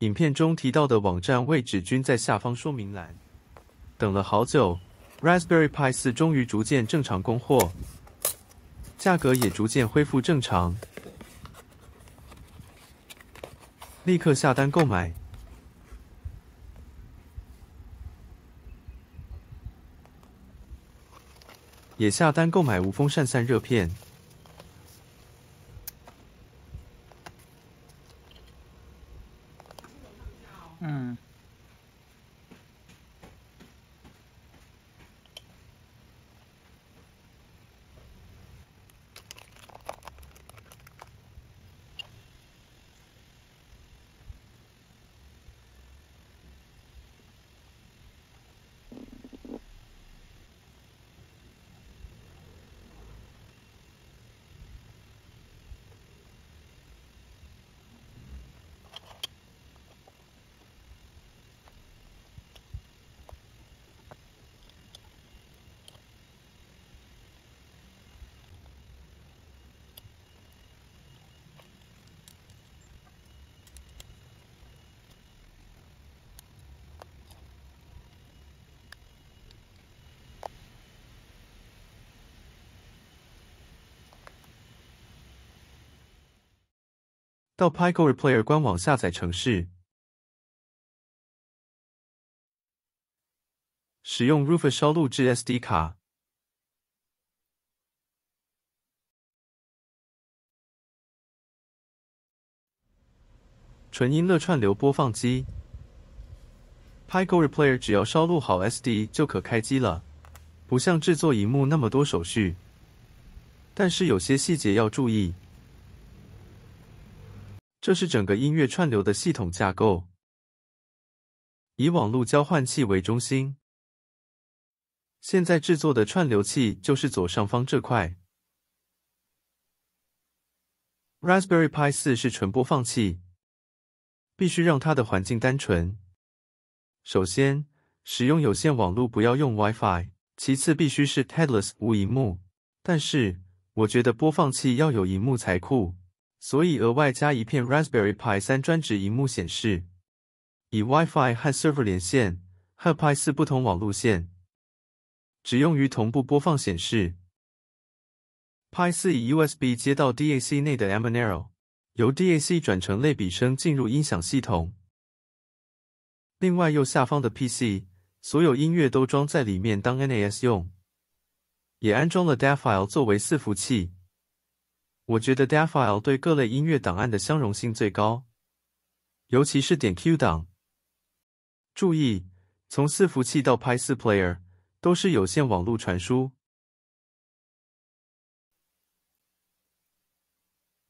影片中提到的网站位置均在下方说明栏。等了好久，Raspberry Pi 四终于逐渐正常供货，价格也逐渐恢复正常，立刻下单购买，也下单购买无风扇散热片。到 Pyco Replayer 官网下载程序，使用 Rufus 烧录制 SD 卡，纯音乐串流播放机 Pyco Replayer 只要烧录好 SD 就可开机了，不像制作银幕那么多手续，但是有些细节要注意。这是整个音乐串流的系统架构，以网络交换器为中心。现在制作的串流器就是左上方这块。Raspberry Pi 四是纯播放器，必须让它的环境单纯。首先，使用有线网络，不要用 Wi-Fi。其次，必须是 Headless 无荧幕。但是，我觉得播放器要有荧幕才酷。所以额外加一片 Raspberry Pi 三专指荧幕显示，以 Wi-Fi 和 Server 连线和 Pi 四不同网路线，只用于同步播放显示。Pi 四以 USB 接到 DAC 内的 Amonero，由 DAC 转成类比声进入音响系统。另外右下方的 PC，所有音乐都装在里面当 NAS 用，也安装了 Dafile 作为伺服器。我觉得 Dafile 对各类音乐档案的相容性最高，尤其是点 Q 档。注意，从伺服器到 Pi 四 Player 都是有线网络传输。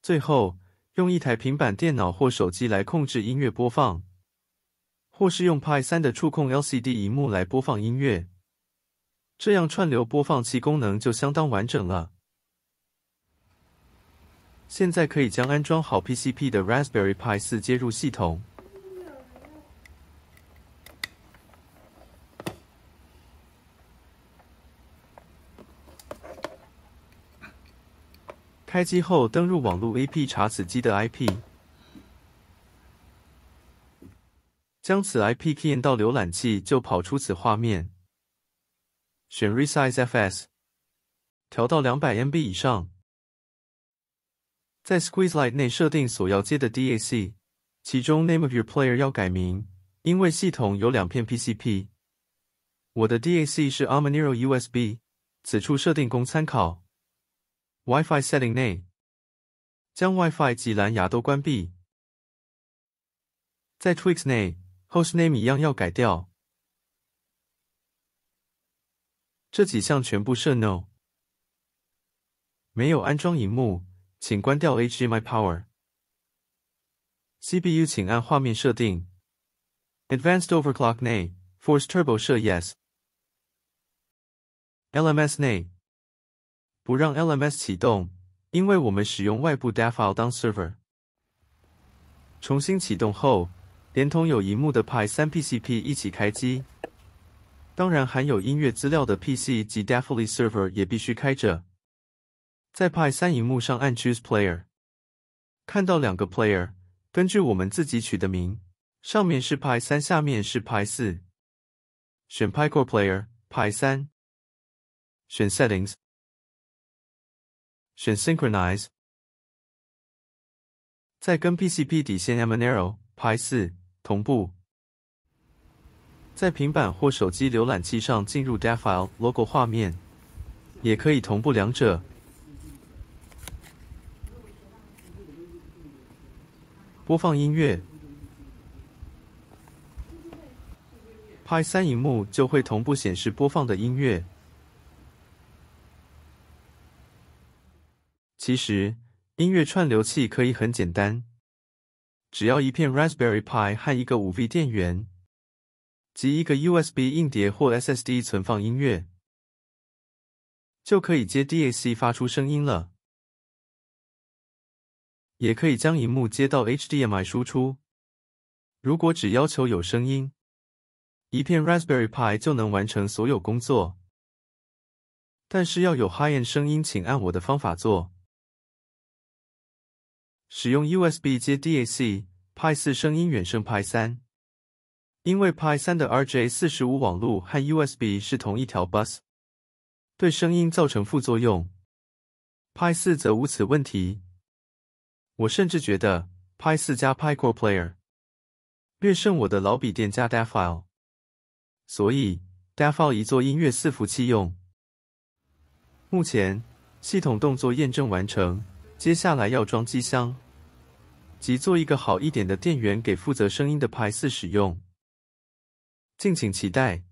最后，用一台平板电脑或手机来控制音乐播放，或是用 Pi 三的触控 LCD 屏幕来播放音乐，这样串流播放器功能就相当完整了。现在可以将安装好 PCP 的 Raspberry Pi 四接入系统。开机后登录网络 a p 查此机的 IP，将此 IP key 到浏览器就跑出此画面。选 Resize FS，调到两百 MB 以上。在 SqueezeLite 内设定所要接的 DAC，其中 Name of your player 要改名，因为系统有两片 PCP。我的 DAC 是 a r m a n e r o USB，此处设定供参考。WiFi setting 内将 WiFi 及蓝牙都关闭。在 Twix 内 Host name 一样要改掉，这几项全部设 No，没有安装荧幕。请关掉 HDMI power。CPU，请按画面设定，Advanced Overclock 内 Force Turbo 设 Yes。LMS 内不让 LMS 启动，因为我们使用外部 Dafton Server。重新启动后，连同有荧幕的 Pi 三 P C P 一起开机。当然，含有音乐资料的 PC 及 d a f t l n Server 也必须开着。在派三荧幕上按 Choose Player，看到两个 Player，根据我们自己取的名，上面是派三，下面是派四。选 p i c o r e Player 派三，选 Settings，选 Synchronize，再跟 P C P 底线 M and p 派四同步。在平板或手机浏览器上进入 Defile Logo 画面，也可以同步两者。播放音乐，Pi 三荧幕就会同步显示播放的音乐。其实，音乐串流器可以很简单，只要一片 Raspberry Pi 和一个 5V 电源及一个 USB 硬碟或 SSD 存放音乐，就可以接 DAC 发出声音了。也可以将荧幕接到 HDMI 输出。如果只要求有声音，一片 Raspberry Pi 就能完成所有工作。但是要有 High End 声音，请按我的方法做，使用 USB 接 DAC。Pi 四声音远胜 Pi 三，因为 Pi 三的 RJ 四十五网路和 USB 是同一条 bus，对声音造成副作用。Pi 四则无此问题。我甚至觉得 Pi 四加 Pi Core Player 略胜我的老笔电加 Defile，所以 Defile 一做音乐伺服器用。目前系统动作验证完成，接下来要装机箱即做一个好一点的电源给负责声音的 Pi 四使用，敬请期待。